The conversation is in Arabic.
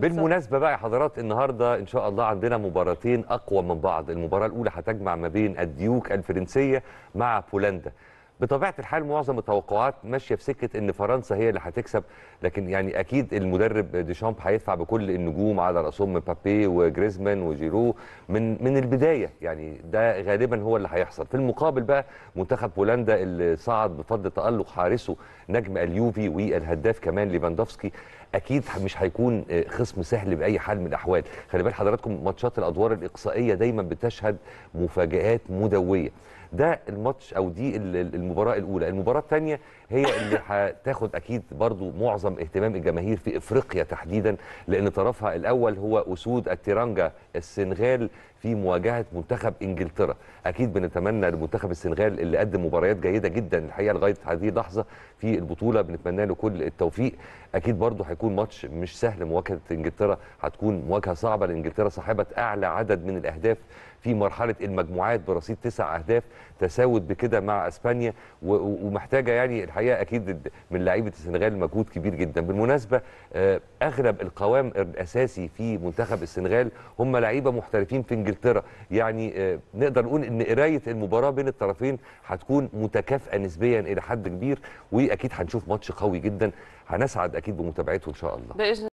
بالمناسبه بقى يا حضرات النهارده ان شاء الله عندنا مباراتين اقوى من بعض المباراه الاولى هتجمع ما بين الديوك الفرنسيه مع بولندا بطبيعه الحال معظم التوقعات ماشيه في سكه ان فرنسا هي اللي هتكسب لكن يعني اكيد المدرب ديشامب هيدفع بكل النجوم على راسهم مبابي وجريزمان وجيرو من من البدايه يعني ده غالبا هو اللي هيحصل في المقابل بقى منتخب بولندا اللي صعد بفضل تالق حارسه نجم اليوفي والهداف كمان ليفاندوفسكي اكيد مش هيكون آه، خصم سهل باي حال من الاحوال خلي بال حضراتكم ماتشات الادوار الاقصائيه دايما بتشهد مفاجات مدويه ده الماتش او دي المباراه الاولى المباراه الثانيه هي اللي هتاخد اكيد برضو معظم اهتمام الجماهير في افريقيا تحديدا لان طرفها الاول هو اسود التيرانجا السنغال في مواجهه منتخب انجلترا اكيد بنتمنى لمنتخب السنغال اللي قدم مباريات جيده جدا الحقيقه لغايه هذه اللحظه في البطوله بنتمنى له كل التوفيق اكيد برضو هيكون ماتش مش سهل مواجهه انجلترا هتكون مواجهه صعبه لانجلترا صاحبه اعلى عدد من الاهداف في مرحله المجموعات برصيد تسع اهداف تساوت بكده مع اسبانيا ومحتاجه يعني الحقيقه اكيد من لعيبه السنغال مجهود كبير جدا بالمناسبه آه، اغلب القوام الاساسي في منتخب السنغال هم لعيبه محترفين في انجلترا يعني آه، نقدر نقول ان قرايه المباراه بين الطرفين هتكون متكافئه نسبيا الى حد كبير واكيد هنشوف ماتش قوي جدا هنسعد اكيد بمتابعته ان شاء الله